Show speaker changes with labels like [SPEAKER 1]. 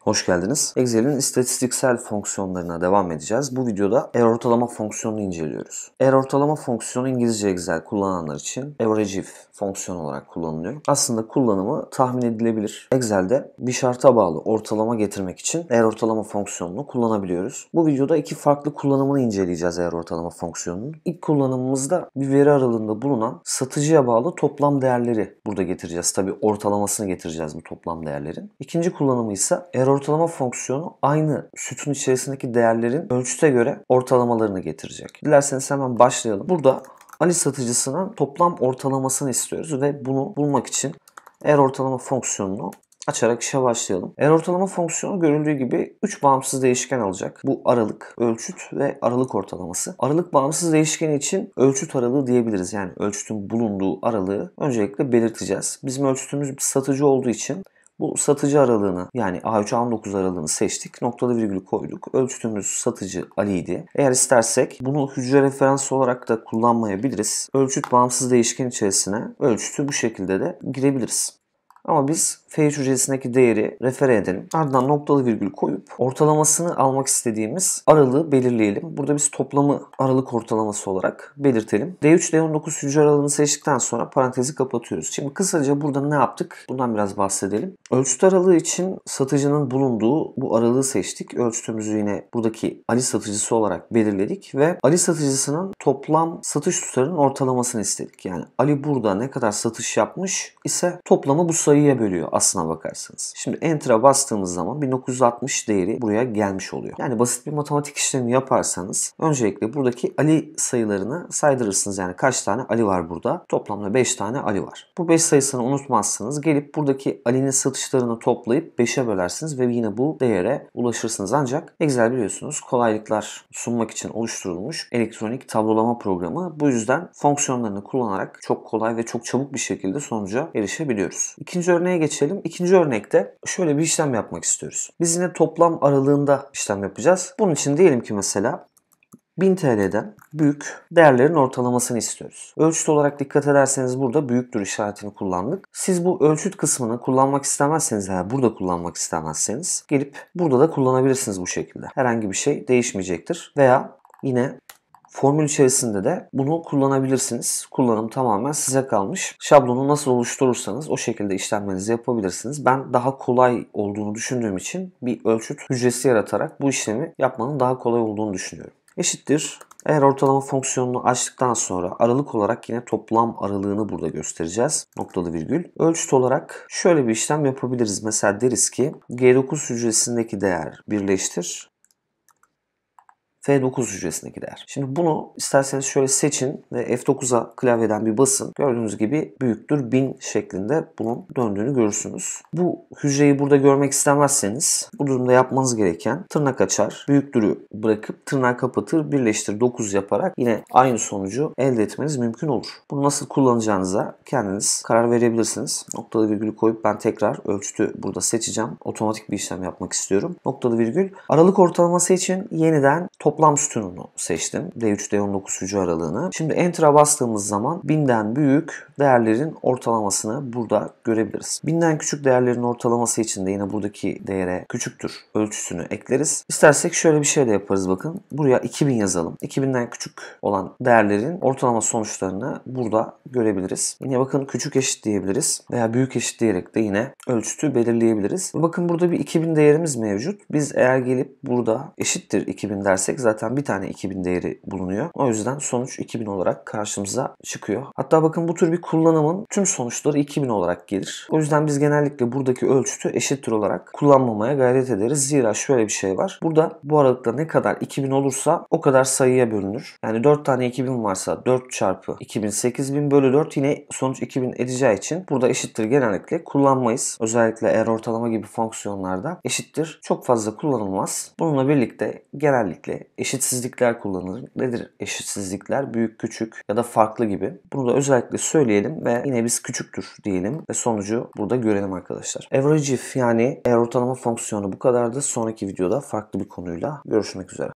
[SPEAKER 1] Hoş geldiniz. Excel'in istatistiksel fonksiyonlarına devam edeceğiz. Bu videoda eğer ortalama fonksiyonunu inceliyoruz. Eğer ortalama fonksiyonu İngilizce Excel kullananlar için averageif fonksiyon olarak kullanılıyor. Aslında kullanımı tahmin edilebilir. Excel'de bir şarta bağlı ortalama getirmek için eğer ortalama fonksiyonunu kullanabiliyoruz. Bu videoda iki farklı kullanımını inceleyeceğiz eğer ortalama fonksiyonunun. İlk kullanımımızda bir veri aralığında bulunan satıcıya bağlı toplam değerleri burada getireceğiz. Tabi ortalamasını getireceğiz bu toplam değerlerin. İkinci kullanımı ise error ortalama fonksiyonu aynı sütun içerisindeki değerlerin ölçüte göre ortalamalarını getirecek. Dilerseniz hemen başlayalım. Burada Ali satıcısının toplam ortalamasını istiyoruz ve bunu bulmak için eğer ortalama fonksiyonunu açarak işe başlayalım. Eğer ortalama fonksiyonu görüldüğü gibi 3 bağımsız değişken alacak. Bu aralık, ölçüt ve aralık ortalaması. Aralık bağımsız değişkeni için ölçüt aralığı diyebiliriz. Yani ölçütün bulunduğu aralığı öncelikle belirteceğiz. Bizim ölçütümüz bir satıcı olduğu için bu satıcı aralığını yani A3 A19 aralığını seçtik. Noktada virgülü koyduk. ölçtüğümüz satıcı Ali'ydi. Eğer istersek bunu hücre referans olarak da kullanmayabiliriz. Ölçüt bağımsız değişken içerisine ölçütü bu şekilde de girebiliriz. Ama biz F3 hücresindeki değeri refere edelim. Ardından noktalı virgül koyup ortalamasını almak istediğimiz aralığı belirleyelim. Burada biz toplamı aralık ortalaması olarak belirtelim. D3, D19 hücre aralığını seçtikten sonra parantezi kapatıyoruz. Şimdi kısaca burada ne yaptık? Bundan biraz bahsedelim. Ölçüt aralığı için satıcının bulunduğu bu aralığı seçtik. Ölçütümüzü yine buradaki Ali satıcısı olarak belirledik ve Ali satıcısının toplam satış tutarının ortalamasını istedik. Yani Ali burada ne kadar satış yapmış ise toplamı bu sayı sayıya bölüyor aslına bakarsanız. Şimdi Enter'a bastığımız zaman 1960 değeri buraya gelmiş oluyor. Yani basit bir matematik işlemi yaparsanız öncelikle buradaki Ali sayılarını saydırırsınız. Yani kaç tane Ali var burada? Toplamda 5 tane Ali var. Bu 5 sayısını unutmazsınız. Gelip buradaki Ali'nin satışlarını toplayıp 5'e bölersiniz ve yine bu değere ulaşırsınız. Ancak Excel biliyorsunuz kolaylıklar sunmak için oluşturulmuş elektronik tablolama programı. Bu yüzden fonksiyonlarını kullanarak çok kolay ve çok çabuk bir şekilde sonuca erişebiliyoruz. İkinci İkinci örneğe geçelim. İkinci örnekte şöyle bir işlem yapmak istiyoruz. Biz yine toplam aralığında işlem yapacağız. Bunun için diyelim ki mesela 1000 TL'den büyük değerlerin ortalamasını istiyoruz. Ölçüt olarak dikkat ederseniz burada büyüktür işaretini kullandık. Siz bu ölçüt kısmını kullanmak istemezseniz eğer burada kullanmak istemezseniz gelip burada da kullanabilirsiniz bu şekilde. Herhangi bir şey değişmeyecektir. Veya yine Formül içerisinde de bunu kullanabilirsiniz. Kullanım tamamen size kalmış. Şablonu nasıl oluşturursanız o şekilde işlemlerinizi yapabilirsiniz. Ben daha kolay olduğunu düşündüğüm için bir ölçüt hücresi yaratarak bu işlemi yapmanın daha kolay olduğunu düşünüyorum. Eşittir eğer ortalama fonksiyonunu açtıktan sonra aralık olarak yine toplam aralığını burada göstereceğiz. Noktalı virgül. Ölçüt olarak şöyle bir işlem yapabiliriz. Mesela deriz ki G9 hücresindeki değer birleştir. F9 hücresine gider. Şimdi bunu isterseniz şöyle seçin ve F9'a klavyeden bir basın. Gördüğünüz gibi büyüktür 1000 şeklinde bunun döndüğünü görürsünüz. Bu hücreyi burada görmek istemezseniz bu durumda yapmanız gereken tırnak açar, büyüktürü bırakıp tırnak kapatır, birleştir 9 yaparak yine aynı sonucu elde etmeniz mümkün olur. Bunu nasıl kullanacağınıza kendiniz karar verebilirsiniz. Noktalı virgülü koyup ben tekrar ölçütü burada seçeceğim. Otomatik bir işlem yapmak istiyorum. Noktalı virgül aralık ortalaması için yeniden top toplam sütununu seçtim. D3, D19 hücre aralığını. Şimdi Enter'a bastığımız zaman 1000'den büyük değerlerin ortalamasını burada görebiliriz. 1000'den küçük değerlerin ortalaması için de yine buradaki değere küçüktür ölçüsünü ekleriz. İstersek şöyle bir şey de yaparız bakın. Buraya 2000 yazalım. 2000'den küçük olan değerlerin ortalama sonuçlarını burada görebiliriz. Yine bakın küçük eşit diyebiliriz veya büyük eşit diyerek de yine ölçütü belirleyebiliriz. Bakın burada bir 2000 değerimiz mevcut. Biz eğer gelip burada eşittir 2000 dersek zaten bir tane 2000 değeri bulunuyor. O yüzden sonuç 2000 olarak karşımıza çıkıyor. Hatta bakın bu tür bir kullanımın tüm sonuçları 2000 olarak gelir. O yüzden biz genellikle buradaki ölçütü eşittir olarak kullanmamaya gayret ederiz. Zira şöyle bir şey var. Burada bu aralıkta ne kadar 2000 olursa o kadar sayıya bölünür. Yani 4 tane 2000 varsa 4 çarpı 2000 8000 bölü 4 yine sonuç 2000 edeceği için burada eşittir genellikle kullanmayız. Özellikle eğer ortalama gibi fonksiyonlarda eşittir çok fazla kullanılmaz. Bununla birlikte genellikle Eşitsizlikler kullanılır. Nedir eşitsizlikler? Büyük, küçük ya da farklı gibi. Bunu da özellikle söyleyelim ve yine biz küçüktür diyelim ve sonucu burada görelim arkadaşlar. Average if yani eğer ortalama fonksiyonu bu kadardı. Sonraki videoda farklı bir konuyla görüşmek üzere.